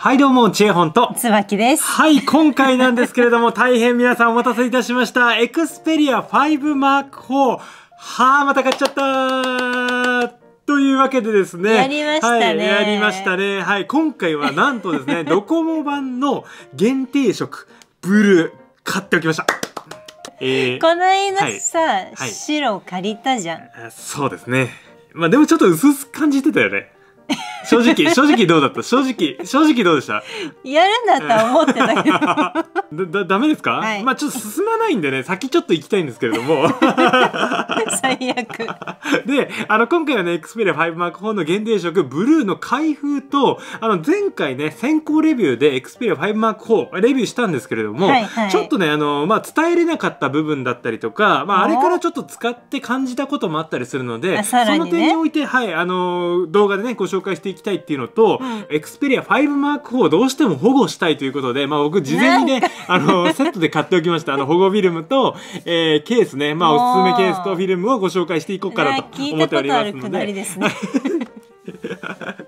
はいどうも、ちえほんと。つばきです。はい、今回なんですけれども、大変皆さんお待たせいたしました。エクスペリア5マーク4。はあ、また買っちゃったというわけでですね。やりましたね、はい。やりましたね。はい、今回はなんとですね、ドコモ版の限定色、ブルー、買っておきました。えー、この間さ、はいは借りたじゃん。そうですね。まあでもちょっと薄々感じてたよね。正直、正直どうだった正直、正直どうでしたやるんだったら思ってたけど。だ、だ、ダメですか、はい、まあちょっと進まないんでね、先ちょっと行きたいんですけれども。最悪。で、あの、今回はね、Xperia 5 Mark i の限定色、ブルーの開封と、あの、前回ね、先行レビューで Xperia 5 Mark i レビューしたんですけれども、はいはい、ちょっとね、あの、まあ伝えれなかった部分だったりとか、まああれからちょっと使って感じたこともあったりするので、その点において、はい、あの、動画でね、ご紹介してていきたいっていうのと、エクスペリア5マーク4をどうしても保護したいということで、まあ僕事前にね、あの、セットで買っておきました。あの、保護フィルムと、えー、ケースね、まあおすすめケースとフィルムをご紹介していこうかなと思っておりますので。ね。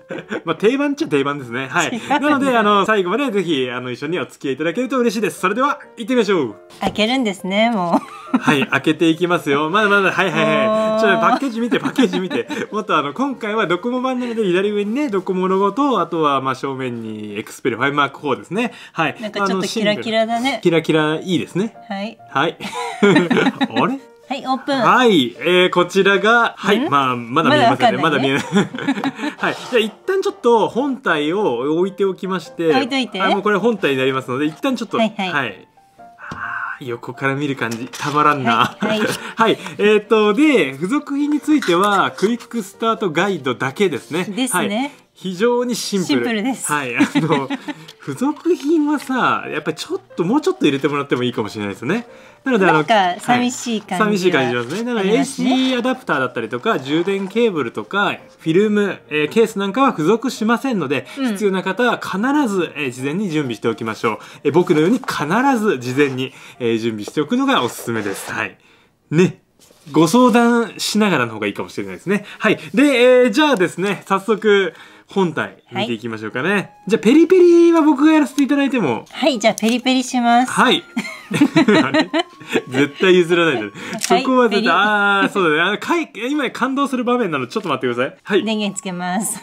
まあ、定番っちゃ定番ですね。はい。なので、あの、最後までぜひ、あの、一緒にお付き合いいただけると嬉しいです。それでは、行ってみましょう。開けるんですね、もう。はい、開けていきますよ。まだまだ、はいはいはい。ちょっとパッケージ見て、パッケージ見て。もっとあの、今回はドコモ版なので、左上にね、ドコモロゴと、あとは、まあ、正面に、エクスペル5マーク4ですね。はい。なんかちょっとキラキラだね。キラキラいいですね。はい。はい。あれはい、オープン。はい、えー、こちらが、はい、まあ、まだ見えませんね。まだ見えない。はい、じゃ一旦ちょっと本体を置いておきまして。置いといて。もうこれ本体になりますので、一旦ちょっと、はい、はい。はい横から見る感じたまらんなはい、はい はい、えっ、ー、とで付属品についてはクイックスタートガイドだけですねですね、非常にシンプル。プルです。はい、あの 付属品はさ、やっぱりちょっともうちょっと入れてもらってもいいかもしれないですね。なのであの寂しい感じ、はい、寂しい感じますね。なので AC アダプターだったりとか充電ケーブルとかフィルム、えー、ケースなんかは付属しませんので、うん、必要な方は必ず、えー、事前に準備しておきましょう。えー、僕のように必ず事前に、えー、準備しておくのがおすすめです。はい。ね。ご相談しながらの方がいいかもしれないですね。はい。で、えー、じゃあですね、早速、本体見ていきましょうかね、はい、じゃあペリペリは僕がやらせていただいてもはいじゃあペリペリしますはい絶対譲らないで、はい、そこは絶対ああそうだねあかい今感動する場面なのちょっと待ってくださいはい電源つけます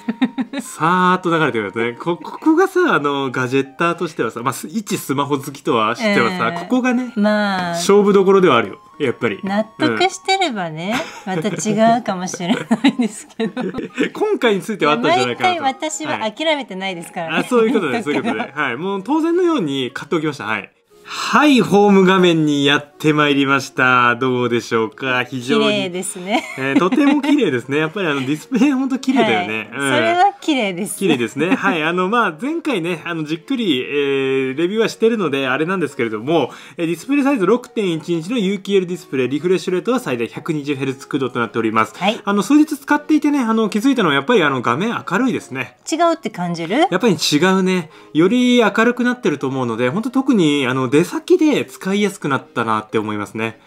さーっと流れてくださねこここがさあのガジェッターとしてはさまあ一スマホ好きとは知ってはさ、ここがねまあ勝負どころではあるよやっぱり納得してればね、うん、また違うかもしれないですけど 今回についてはあったんじゃないかな毎回私は諦めてないですからね、ね、はい、あそういうことでそういうことで、はい、もう当然のように買っておきましたはいはい、ホーム画面にやってまいりました。どうでしょうか。非常に綺麗ですね。えー、とても綺麗ですね。やっぱりあのディスプレイ本当綺麗だよね。はいうん、それは綺麗です、ね、綺麗ですね。はい、あのまあ前回ね、あのじっくり、えー、レビューはしてるのであれなんですけれども、えー、ディスプレイサイズ6.1インチの UQL ディスプレイリフレッシュレートは最大 120Hz 駆動となっております。はい、あの数日使っていてね、あの気づいたのはやっぱりあの画面明るいですね。違うって感じる？やっぱり違うね。より明るくなってると思うので、本当特にあの出先で使いやすくなったなって思いますね。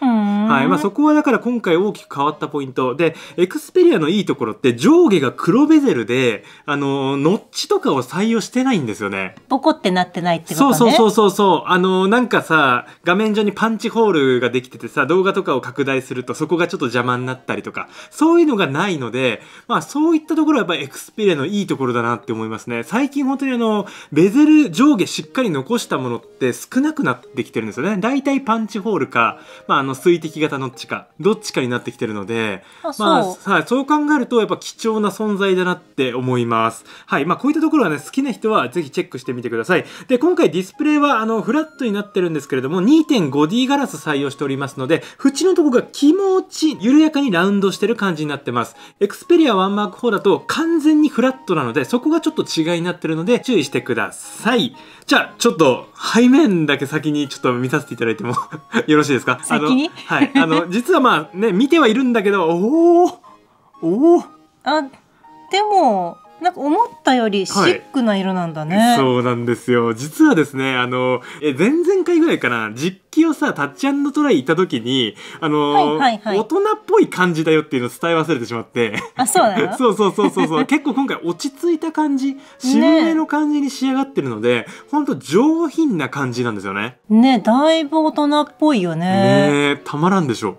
はいまあ、そこはだから今回大きく変わったポイントでエクスペリアのいいところって上下が黒ベゼルであのノッチとかを採用してないんですよねボコってなってないってことねそうそうそうそうあのなんかさ画面上にパンチホールができててさ動画とかを拡大するとそこがちょっと邪魔になったりとかそういうのがないのでまあそういったところはやっぱエクスペリアのいいところだなって思いますね最近本当にあのベゼル上下しっかり残したものって少なくなってきてるんですよね大体パンチホールか、まあ、あの水滴き型の地下どっちかになってきてるのでまあはい、そう考えるとやっぱ貴重な存在だなって思いますはいまあこういったところはね好きな人はぜひチェックしてみてくださいで今回ディスプレイはあのフラットになってるんですけれども 2.5D ガラス採用しておりますので縁のとこが気持ち緩やかにラウンドしてる感じになってますエクスペリア1マーク4だと完全にフラットなのでそこがちょっと違いになってるので注意してくださいじゃあ、ちょっと背面だけ先にちょっと見させていただいても よろしいですか先にはい。あの、実はまあね、見てはいるんだけど、おおおおあ、でも、なんか思ったよりシックな色なんだね、はい、そうなんですよ実はですねあのえ前々回ぐらいかな実機をさタッチアンドトライ行った時にあの、はいはいはい、大人っぽい感じだよっていうのを伝え忘れてしまってあそうなの そうそうそうそうそう 結構今回落ち着いた感じ渋めの感じに仕上がってるので、ね、本当上品な感じなんですよねねだいぶ大人っぽいよねねたまらんでしょ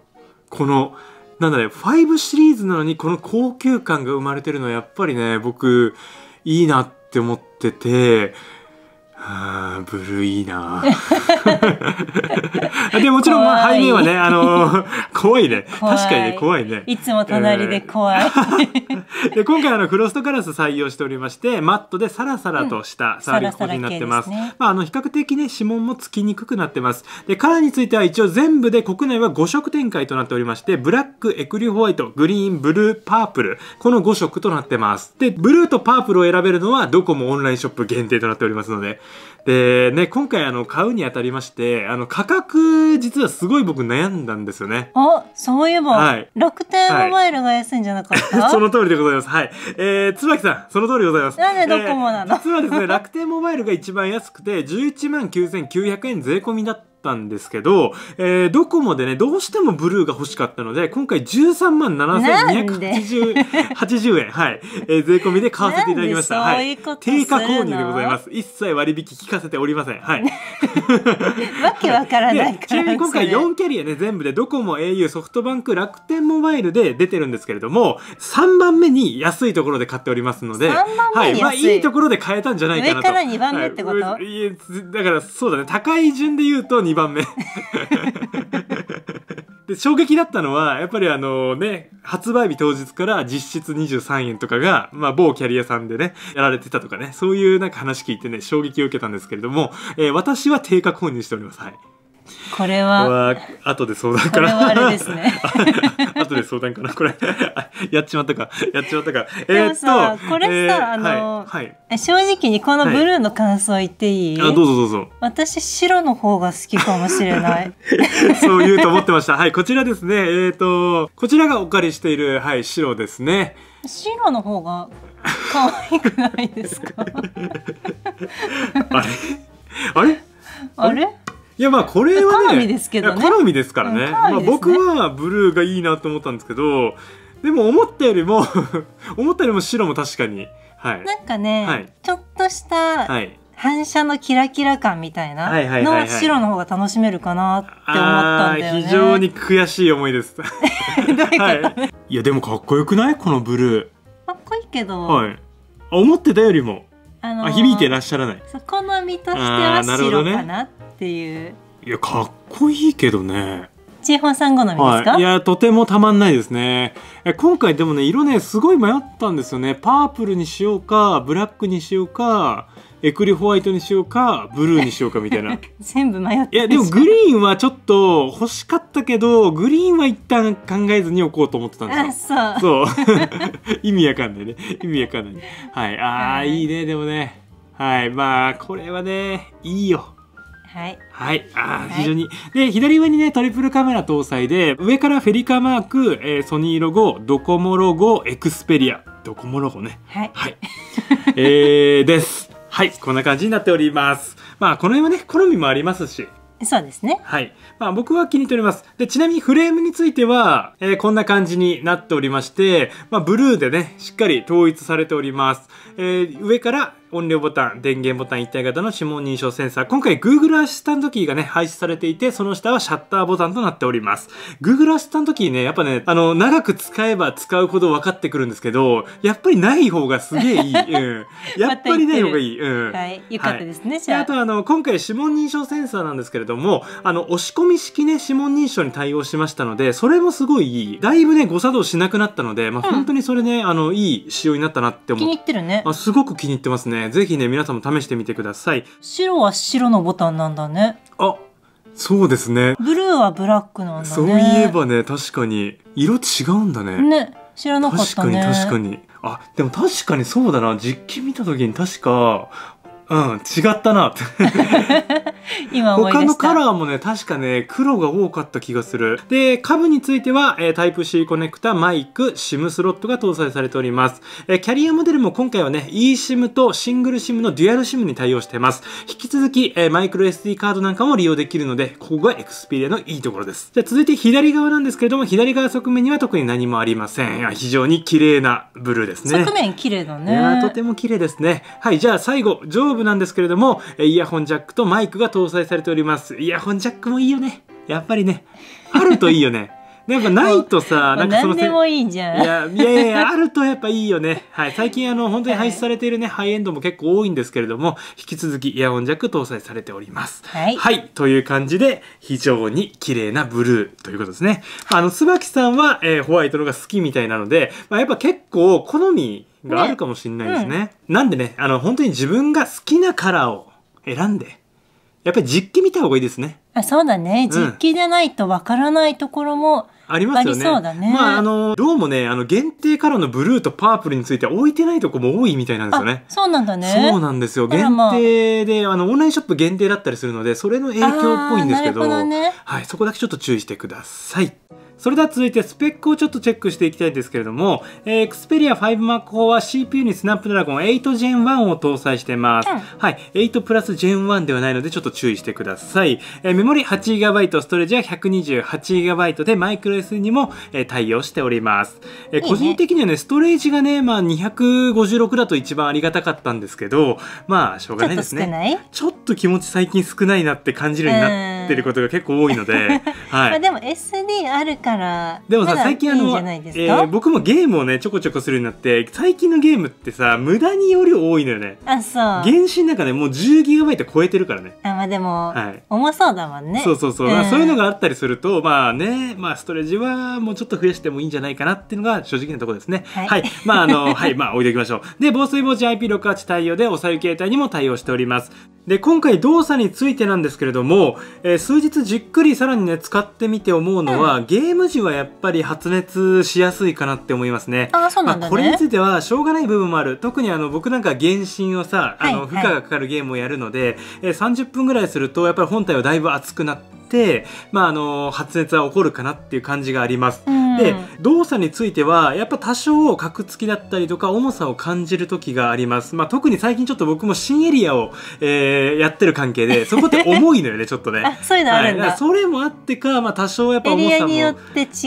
このなんだね、5シリーズなのにこの高級感が生まれてるのはやっぱりね、僕、いいなって思ってて、あブルーいいな でもちろんまあ背面はねあの 怖いね確かにね怖いねいつも隣で怖い、え ー、で今回あのフロストガラス採用しておりましてマットでサラサラとしたサービスになってますまああの比較的ね指紋もつきにくくなってますでカラーについては一応全部で国内は5色展開となっておりましてブラックエクリホワイトグリーンブルーパープルこの5色となってますでブルーとパープルを選べるのはどこもオンラインショップ限定となっておりますのでで、ね、今回あの、買うにあたりまして、あの、価格、実はすごい僕悩んだんですよね。あ、そういえば、はい、楽天モバイルが安いんじゃなかった、はい、その通りでございます。はい。えー、椿さん、その通りでございます。なんでドコモなの、えー、実はですね、楽天モバイルが一番安くて、11万9900円税込みだったったんですけど、えー、ドコモでね、どうしてもブルーが欲しかったので、今回13万7280円、はい、えー、税込みで買わせていただきました。はい。定価購入でございます。一切割引聞かせておりません。はい。わけわからないちなみに今回4キャリアね、全部でドコモ、au、ソフトバンク、楽天モバイルで出てるんですけれども、3番目に安いところで買っておりますので、はい。まあ、いいところで買えたんじゃないかなと。上から2番目ってこと、はい、だから、そうだね。高い順で言うと2 2番目 で衝撃だったのはやっぱりあのね発売日当日から実質23円とかが、まあ、某キャリアさんでねやられてたとかねそういうなんか話聞いてね衝撃を受けたんですけれども、えー、私は定価購入しておりますはいこれは後で相談から。あれですね。後で相談かなこれ やっちまったかやっちまったか。えっとこれさ、えー、あの、はい正直にこのブルーの感想言っていい？はい、あどうぞどうぞ。私白の方が好きかもしれない。そう言うと思ってました。はいこちらですね。えー、っとこちらがお借りしているはい白ですね。白の方が可愛くないですか？あれあれ？あれ？あれいやまあこれはね好みですけどね好みですからねうんね、まあ、僕はブルーがいいなと思ったんですけどでも思ったよりも 思ったよりも白も確かに、はい、なんかね、はい、ちょっとした、はい反射のキラキラ感みたいなの白の方が楽しめるかなって思ったんだよね、非常に悔しい思いです い、ねはい、いやでもかっこよくないこのブルーかっこいいけど、はい、思ってたよりも、あのー、響いていらっしゃらない好みとしては白かなってっていういやかっこいいけどねチーホンさん好みですか、はい、いやとてもたまんないですね今回でもね色ねすごい迷ったんですよねパープルにしようかブラックにしようかエクリホワイトにしようかブルーにしようかみたいな 全部迷っていやでもグリーンはちょっと欲しかったけどグリーンは一旦考えずに置こうと思ってたんですよあそうそう 意味わかんないね意味わかんない、はいあー、はい、いいねでもねはいまあこれはねいいよはい。はい。ああ、非常に。で、左上にね、トリプルカメラ搭載で、上からフェリカマーク、えー、ソニーロゴ、ドコモロゴ、エクスペリア。ドコモロゴね。はい。はい、えー、です。はい。こんな感じになっております。まあ、この辺はね、好みもありますし。そうですね。はい。まあ僕は気に入っております。で、ちなみにフレームについては、えー、こんな感じになっておりまして、まあブルーでね、しっかり統一されております。えー、上から音量ボタン、電源ボタン一体型の指紋認証センサー。今回 Google アシスタントキーがね、廃止されていて、その下はシャッターボタンとなっております。Google アシスタントキーね、やっぱね、あの、長く使えば使うほど分かってくるんですけど、やっぱりない方がすげえいい。うん。やっぱりない方がいい。うん。はい。よかったですね、はい、じゃあ。あとあの、今回指紋認証センサーなんですけれども、あの、押し込み式ね、指紋認証に対応しましたので、それもすごいいい。だいぶね、誤作動しなくなったので、まあ、うん、本当にそれね、あの、いい仕様になったなって思って。気に入ってるね。あ、すごく気に入ってますね。ぜひね、皆さんも試してみてください。白は白のボタンなんだね。あ、そうですね。ブルーはブラックなんだね。そういえばね、確かに。色違うんだね。ね。知らなかったね。確かに確かに。あ、でも確かにそうだな。実機見た時に確か、うん、違ったな。今思い出他のカラーもね確かね黒が多かった気がするで下部については、えタイプ C コネクタマイク SIM スロットが搭載されております、えキャリアモデルも今回はね eSIM とシングル SIM のデュアル SIM に対応してます引き続き、えマイクロ SD カードなんかも利用できるのでここが Xperia のいいところですじゃ続いて左側なんですけれども左側側面には特に何もありません非常に綺麗なブルーですね側面綺麗だねとても綺麗ですねはいじゃあ最後上部なんですけれどもイヤホンジャックとマイクが搭載されておりますイヤホンジャックもいいよねやっぱりねあるといいよねやっぱないとさ、なんかそのでもいいじゃん。いや、いやいや、あるとやっぱいいよね。はい。最近、あの、本当に廃止されているね、はい、ハイエンドも結構多いんですけれども、引き続きイヤホンジャック搭載されております。はい。はい。という感じで、非常に綺麗なブルーということですね。あの、椿さんは、えー、ホワイトのが好きみたいなので、まあ、やっぱ結構好みがあるかもしれないですね。ねうん、なんでね、あの、本当に自分が好きなカラーを選んで、やっぱり実機見た方がいいですね。あそうだね。実機でないとわからないところも、ありますよね。ありそうだねまあ、あの、どうもね、あの、限定カラーのブルーとパープルについて置いてないとこも多いみたいなんですよね。そうなんだね。そうなんですよ。限定で、あの、オンラインショップ限定だったりするので、それの影響っぽいんですけど、なるほどねはい、そこだけちょっと注意してください。それでは続いてスペックをちょっとチェックしていきたいんですけれども、えー、Xperia 5 m a r 4は CPU にスナップドラゴン 8Gen1 を搭載してます。うん、はい。8プラス Gen1 ではないのでちょっと注意してください。えー、メモリ 8GB、ストレージは 128GB でマイクロ SD にも、えー、対応しております。えー、個人的にはね、ストレージがね、まあ256だと一番ありがたかったんですけど、まあしょうがないですね。ちょっと気持ち最近少ないなって感じるようになって、ってることが結構多いので、はい、まあでも SD あるからでもさ最近あのえー、僕もゲームをねちょこちょこするようになって最近のゲームってさ無駄に容量多いのよねあそう原神なんかねもう 10GB 超えてるからねあまあでも、はい、重そうだもんねそうそうそう、うん、そういうのがあったりするとまあねまあストレージはもうちょっと増やしてもいいんじゃないかなっていうのが正直なところですねはい、はい、まああのはい まあ置いておきましょうで防水防塵 IP68 対応でおさゆ携帯にも対応しておりますで、今回動作についてなんですけれども、えー、数日じっくりさらにね、使ってみて思うのは、うん、ゲーム時はやっぱり発熱しやすいかなって思いますね。あ、そうなんだ、ね、まあ、これについては、しょうがない部分もある。特にあの、僕なんか原神をさ、あの、負荷がかかるゲームをやるので、えー、30分ぐらいすると、やっぱり本体はだいぶ熱くなって、て、まあ、あの発熱は起こるかなっていう感じがあります。うん、で動作についてはやっぱ多少カクつきだったりとか重さを感じる時があります、まあ、特に最近ちょっと僕も新エリアを、えー、やってる関係で そこって重いのよねちょっとねあそういうのあるんだ、はい、それもあってか、まあ、多少やっぱ重さも、ね、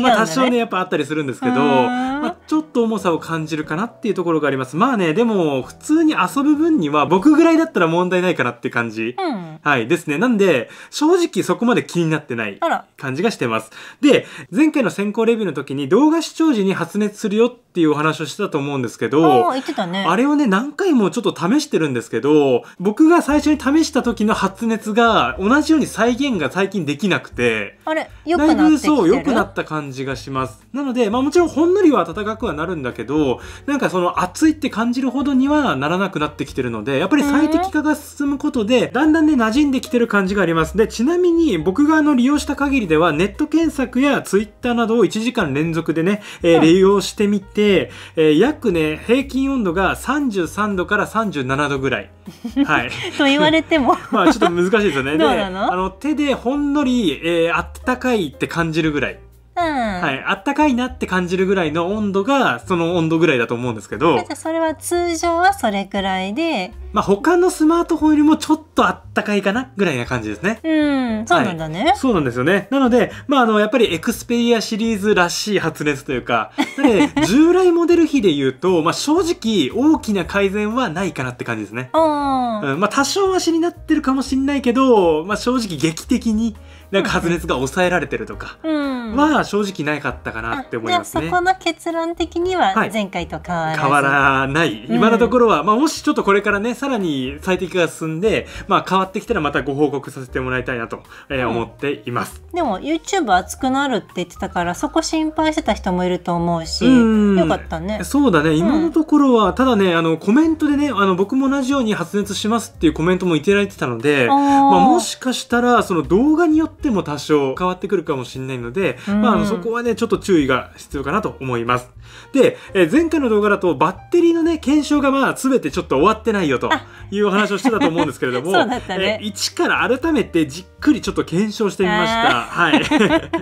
まあ、多少ねやっぱあったりするんですけど、まあ、ちょっと重さを感じるかなっていうところがありますまあねでも普通に遊ぶ分には僕ぐらいだったら問題ないかなって感じ、うん、はいですねなんで正直そこまで気になってない感じがしてます。で、前回の先行レビューの時に動画視聴時に発熱するよっていうお話をしてたと思うんですけど、あね、あれをね、何回もちょっと試してるんですけど、僕が最初に試した時の発熱が同じように再現が最近できなくて、あれ良くなってだいぶそう、良くなった感じがします。なので、まあもちろんほんのりは暖かくはなるんだけど、なんかその暑いって感じるほどにはならなくなってきてるので、やっぱり最適化が進むことで、だんだんね、馴染んできてる感じがあります。で、ちなみに僕僕あの利用した限りでは、ネット検索やツイッターなどを1時間連続でね、えー、利用してみて、えー、約ね、平均温度が33度から37度ぐらい。はい。と言われても まあちょっと難しいですよね。で、あの手でほんのり、えー、暖かいって感じるぐらい。はい、あったかいなって感じるぐらいの温度がその温度ぐらいだと思うんですけどそれは通常はそれくらいでまあ他のスマートフォンよりもちょっとあったかいかなぐらいな感じですねうんそうなんだね、はい、そうなんですよねなのでまああのやっぱりエクスペリアシリーズらしい発熱というか で従来モデル比で言うと、まあ、正直大きな改善はないかなって感じですねうん、まあ多少はしになってるかもしれないけど、まあ、正直劇的になんか発熱が抑えられてるとかは正直なかったかなって思いますね。うん、そこの結論的には前回と変わら、はい、変わらない。今のところは、まあもしちょっとこれからね、さらに最適が進んで、まあ変わってきたらまたご報告させてもらいたいなと、え思っています、うん。でも YouTube 熱くなるって言ってたから、そこ心配してた人もいると思うし、うよかったね。そうだね。今のところは、ただね、あのコメントでね、あの僕も同じように発熱しますっていうコメントもいただいてたので、まあもしかしたらその動画によってっても多少変わってくるかもしれないので、まあ、あのそこはね、ちょっと注意が必要かなと思います。で、えー、前回の動画だとバッテリーのね、検証がまあすべてちょっと終わってないよというお話をしてたと思うんですけれども、ねえー、一から改めてじっくりちょっと検証してみました。はい。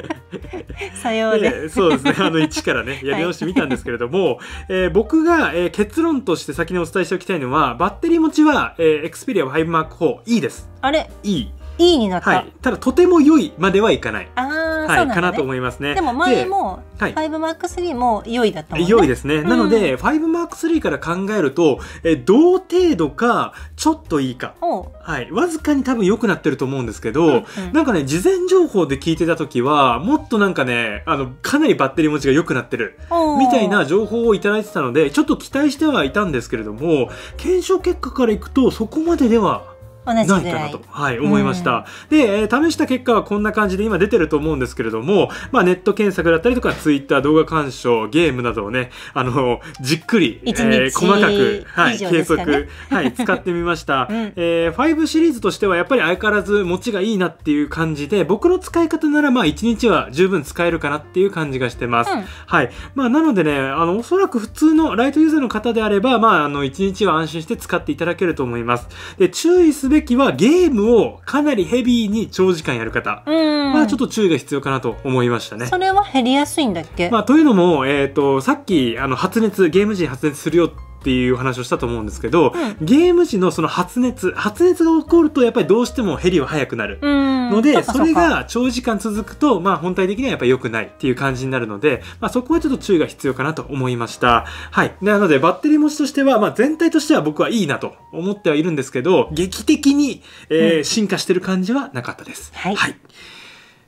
さようで。そうですね。あの、一からね、やり直してみたんですけれども、はい、えー、僕が、えー、結論として先にお伝えしておきたいのは、バッテリー持ちは、えー、Xperia 5 Mark 4、いいです。あれいい。いになった、はい、ただとても良いまではいかないあ、はい、ね、かなと思いますねでも前も 5M3 も良いだったもんね良いですね、うん、なので 5M3 から考えるとえ同程度かちょっといいか、はい、わずかに多分良くなってると思うんですけど、うんうん、なんかね事前情報で聞いてた時はもっとなんかねあのかなりバッテリー持ちが良くなってるみたいな情報を頂いてたのでちょっと期待してはいたんですけれども検証結果からいくとそこまでではないかなと、はい、思いました。うん、で、試した結果はこんな感じで今出てると思うんですけれども、まあ、ネット検索だったりとか、ツイッター、動画鑑賞、ゲームなどをね、あの、じっくり、えー、細かく、はい、ね、計測、はい、使ってみました、うん、えー。5シリーズとしてはやっぱり相変わらず持ちがいいなっていう感じで、僕の使い方ならまあ1日は十分使えるかなっていう感じがしてます。うん、はい。まあ、なのでね、あの、おそらく普通のライトユーザーの方であれば、まあ、あの、1日は安心して使っていただけると思います。で、注意すべべきはゲームをかなりヘビーに長時間やる方まあちょっと注意が必要かなと思いましたね。それは減りやすいんだっけ、まあ、というのも、えーと、とさっきあの発熱ゲーム時に発熱するよってっていう話をしたと思うんですけど、ゲーム時のその発熱発熱が起こるとやっぱりどうしても減りは早くなるのでそれが長時間続くと、まあ、本体的にはやっぱり良くないっていう感じになるので、まあ、そこはちょっと注意が必要かなと思いましたはいなのでバッテリー持ちとしては、まあ、全体としては僕はいいなと思ってはいるんですけど劇的に、えー、進化してる感じはなかったです、はい、はい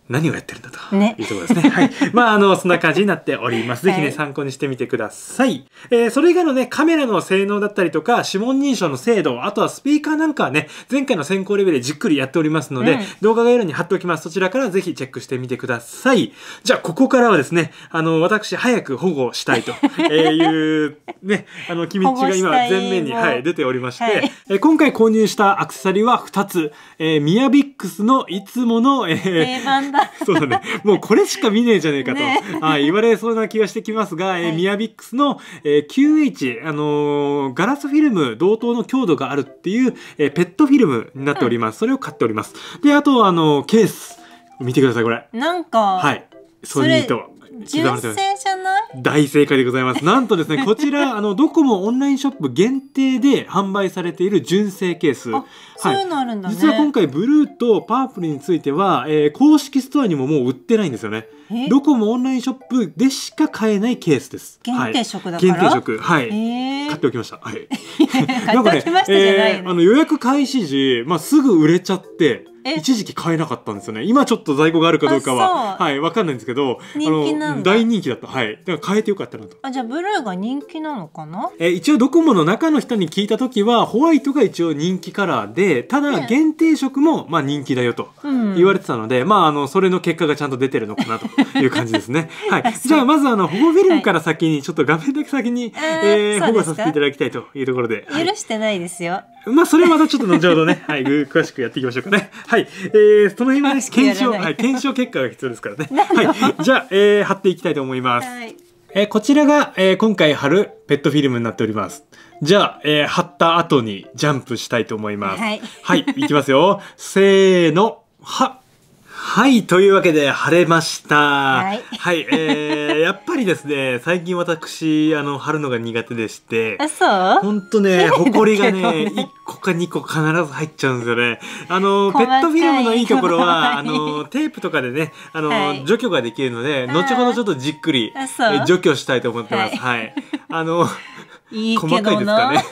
何をやってるんだというところですね。ねはい。まあ、あの、そんな感じになっております。ぜひね、はい、参考にしてみてください。えー、それ以外のね、カメラの性能だったりとか、指紋認証の精度、あとはスピーカーなんかはね、前回の選考レベルでじっくりやっておりますので、うん、動画概要欄に貼っておきます。そちらからぜひチェックしてみてください。じゃあ、ここからはですね、あの、私、早く保護したいと いう、ね、あの、君っちが今、前面に、はい、出ておりまして、はい、えー、今回購入したアクセサリーは2つ、えー、ミヤビックスのいつもの、えー、定番な そうだねもうこれしか見ねえじゃねえかと、ね、あ言われそうな気がしてきますが、はい、えー、ミヤビックスの、えー、QH、あのー、ガラスフィルム同等の強度があるっていう、えー、ペットフィルムになっております、うん、それを買っておりますであとあのー、ケース見てくださいこれなんかはいソニーと純正じゃない大正解でございますなんとですね こちらあのドコモオンラインショップ限定で販売されている純正ケース、はい、そういうのあるんだ、ね、実は今回ブルーとパープルについては、えー、公式ストアにももう売ってないんですよねドコモオンラインショップでしか買えないケースです限定色だから、はい、限定色はい、えー、買っておきましたはい なんかね、えー、あの予約開始時、まあ、すぐ売れちゃって一時期買えなかったんですよね今ちょっと在庫があるかどうかははい分かんないんですけど人気大人気だったはいだから買えてよかったなとあじゃあブルーが人気なのかなえ一応ドコモの中の人に聞いた時はホワイトが一応人気カラーでただ限定色もまあ人気だよと言われてたので、うん、まああのそれの結果がちゃんと出てるのかなと いう感じですねはいじゃあまずあの保護フィルムから先にちょっと画面だけ先に、えー、保護させていただきたいというところで、許してないですよまあそれはまたちょっと後ほどね、はい、詳しくやっていきましょうかねはいはい、えー、その辺はで検証、はい、検証結果が必要ですからね。はい、じゃあ、えー、貼っていきたいと思います。はいえー、こちらが、えー、今回貼るペットフィルムになっております。じゃあ、えー、貼った後にジャンプしたいと思います。はい、はい、いきますよ。せーの、はっ。はい、というわけで晴れました。はい、はい、えー、やっぱりですね、最近私あの晴るのが苦手でして、あ、そう？んとね、埃 がね、1 個か2個必ず入っちゃうんですよね。あのペットフィルムのいいところはあのテープとかでね、あの、はい、除去ができるので、後ほどちょっとじっくり除去したいと思ってます。はい、はい、あのいい細かいですかね。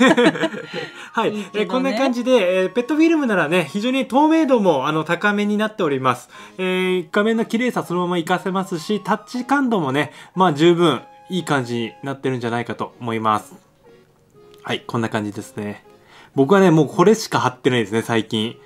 はい。い、ね、えこんな感じで、えペットフィルムならね、非常に透明度もあの高めになっております。えー、画面の綺麗さそのまま活かせますし、タッチ感度もね、まあ十分いい感じになってるんじゃないかと思います。はい、こんな感じですね。僕はね、もうこれしか貼ってないですね、最近。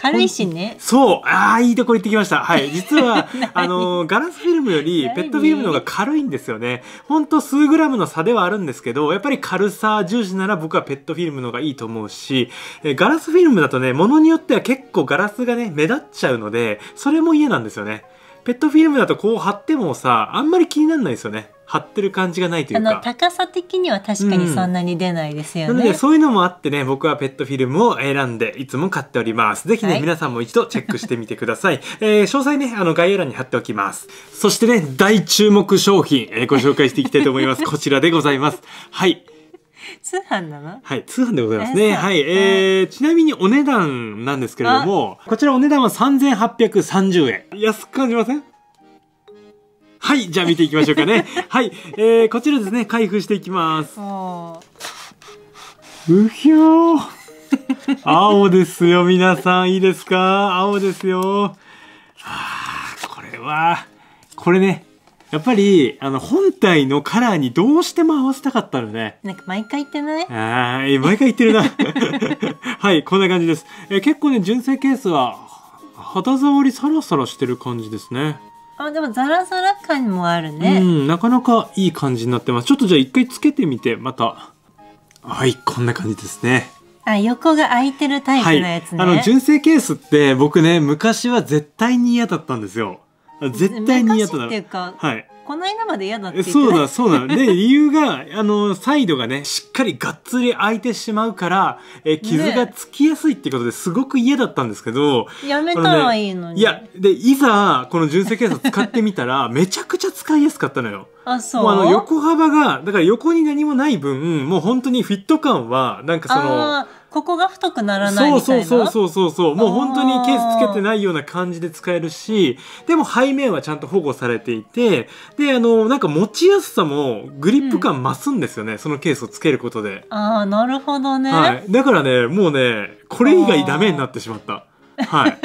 軽いしねそうああいいとこ行ってきましたはい実は あのガラスフィルムよりペットフィルムの方が軽いんですよねほんと数グラムの差ではあるんですけどやっぱり軽さ重視なら僕はペットフィルムの方がいいと思うしガラスフィルムだとね物によっては結構ガラスがね目立っちゃうのでそれも嫌なんですよねペットフィルムだとこう貼ってもさあんまり気にならないですよね張ってる感じがないというか高さ的には確かにそんなに出ないですよね、うん、なのでそういうのもあってね僕はペットフィルムを選んでいつも買っておりますぜひね、はい、皆さんも一度チェックしてみてください、えー、詳細ねあの概要欄に貼っておきますそしてね大注目商品、えー、ご紹介していきたいと思います こちらでございますはい通販なのはい、通販でございますね。えー、はい、えー、ちなみにお値段なんですけれども、こちらお値段は3830円。安く感じませんはい、じゃあ見ていきましょうかね。はい、えー、こちらですね、開封していきます。うひょー。青ですよ、皆さん。いいですか青ですよ。あー、これは、これね、やっぱり、あの、本体のカラーにどうしても合わせたかったのね。なんか毎回言ってないあー、毎回言ってるな。はい、こんな感じです。え結構ね、純正ケースは、肌触りサラサラしてる感じですね。あでもザラザラ感もあるねうんなかなかいい感じになってますちょっとじゃあ一回つけてみてまたはいこんな感じですねあ横が空いてるタイプのやつね、はい、あの純正ケースって僕ね昔は絶対に嫌だったんですよ絶対に嫌だったっていうか、はい、この間まで嫌だってそうだそうだで理由があのサイドがねしっかりがっつり開いてしまうからえ傷がつきやすいっていことですごく嫌だったんですけど、ね、やめたらいいのに、ね、いやでいざこの純正検査使ってみたら めちゃくちゃ使いやすかったのよあそうあの横幅がだから横に何もない分もう本当にフィット感はなんかそのここが太くならないみたいなそうそうそうそうもう本当にケースつけてないような感じで使えるしでも背面はちゃんと保護されていてであのなんか持ちやすさもグリップ感増すんですよね、うん、そのケースをつけることでああなるほどね、はい、だからねもうねこれ以外ダメになってしまったはい。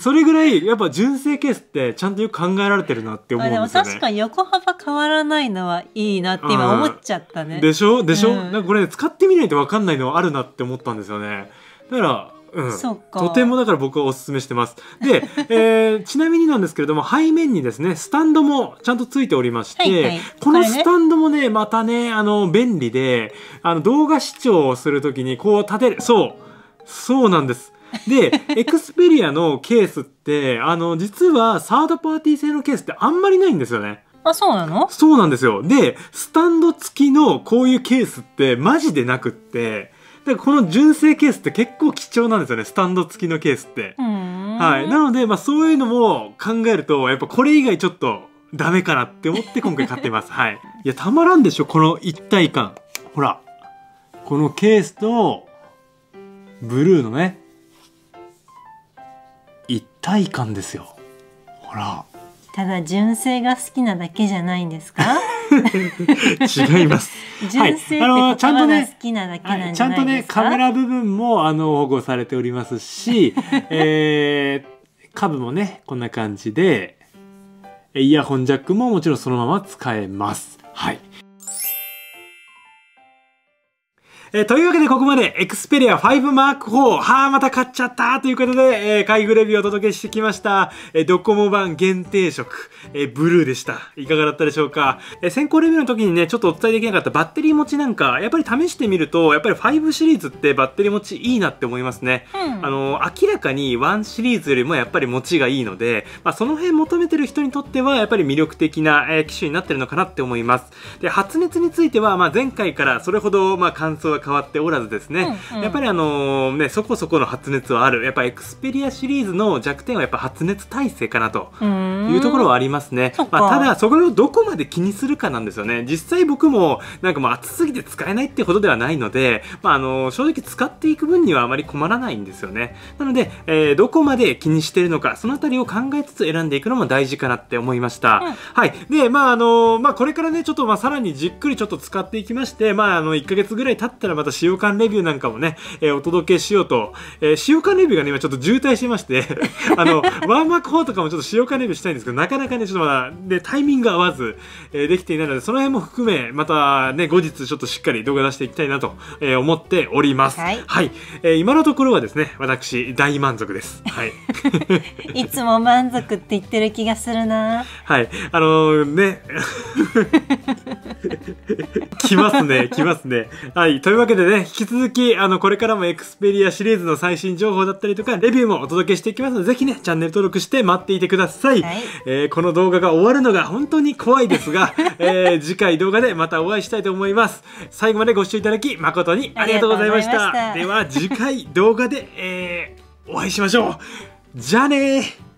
それぐらい、やっぱ純正ケースってちゃんとよく考えられてるなって思うんですよね。確かに横幅変わらないのはいいなって今思っちゃったね。でしょでしょ、うん、なんかこれ、ね、使ってみないと分かんないのはあるなって思ったんですよね。だから、うん、とてもだから僕はおすすめしてます。で、えー、ちなみになんですけれども、背面にですね、スタンドもちゃんとついておりまして、はいはい、このスタンドもね、ねまたね、あの、便利で、あの、動画視聴をするときに、こう立てる、そう、そうなんです。で、エクスペリアのケースって、あの、実はサードパーティー製のケースってあんまりないんですよね。あ、そうなのそうなんですよ。で、スタンド付きのこういうケースってマジでなくって、でこの純正ケースって結構貴重なんですよね、スタンド付きのケースって。はい。なので、まあそういうのも考えると、やっぱこれ以外ちょっとダメかなって思って今回買ってます。はい。いや、たまらんでしょ、この一体感。ほら。このケースと、ブルーのね、体感ですよほらただ純正が好きなだけじゃないんですか 違います 純正って言ちゃんとね、はい、ちゃんとねカメラ部分もあの保護されておりますし、えー、株もねこんな感じでイヤホンジャックももちろんそのまま使えますはいえー、というわけでここまでエクスペリア5マーク4、はあ、また買っちゃったということで、えー、開封レビューをお届けしてきました。えー、ドコモ版限定色、えー、ブルーでした。いかがだったでしょうか、えー、先行レビューの時にね、ちょっとお伝えできなかったバッテリー持ちなんか、やっぱり試してみると、やっぱり5シリーズってバッテリー持ちいいなって思いますね。うん、あのー、明らかに1シリーズよりもやっぱり持ちがいいので、まあ、その辺求めてる人にとっては、やっぱり魅力的な、えー、機種になってるのかなって思います。で、発熱については、まあ、前回からそれほど、まあ、感想は変わっておらずですね、うんうん、やっぱりあのねそこそこの発熱はあるやっぱエクスペリアシリーズの弱点はやっぱ発熱耐性かなというところはありますね、まあ、ただそれをどこまで気にするかなんですよね実際僕もなんかもう暑すぎて使えないってことではないので、まあ、あの正直使っていく分にはあまり困らないんですよねなので、えー、どこまで気にしてるのかその辺りを考えつつ選んでいくのも大事かなって思いました、うん、はいでまああのまあこれからねちょっとまあさらにじっくりちょっと使っていきましてまああの1ヶ月ぐらい経ったららまた使用感レビューなんかもね、えー、お届けしようと、えー、使用感レビューがね、今ちょっと渋滞してまして あの、ワンマック4とかもちょっと使用感レビューしたいんですけど、なかなかね、ちょっとまだ、で、タイミング合わず、えー、できていないので、その辺も含め、またね、後日ちょっとしっかり動画出していきたいなと、えー、思っております。はい。はい、えー、今のところはですね、私、大満足です。はい。いつも満足って言ってる気がするなはい。あのー、ね。来ますね、来ますね。はい。というわけでね、引き続き、あの、これからもエクスペリアシリーズの最新情報だったりとか、レビューもお届けしていきますので、ぜひね、チャンネル登録して待っていてください。はい、えー、この動画が終わるのが本当に怖いですが、えー、次回動画でまたお会いしたいと思います。最後までご視聴いただき、誠にありがとうございました。したでは、次回動画で、えー、お会いしましょう。じゃあね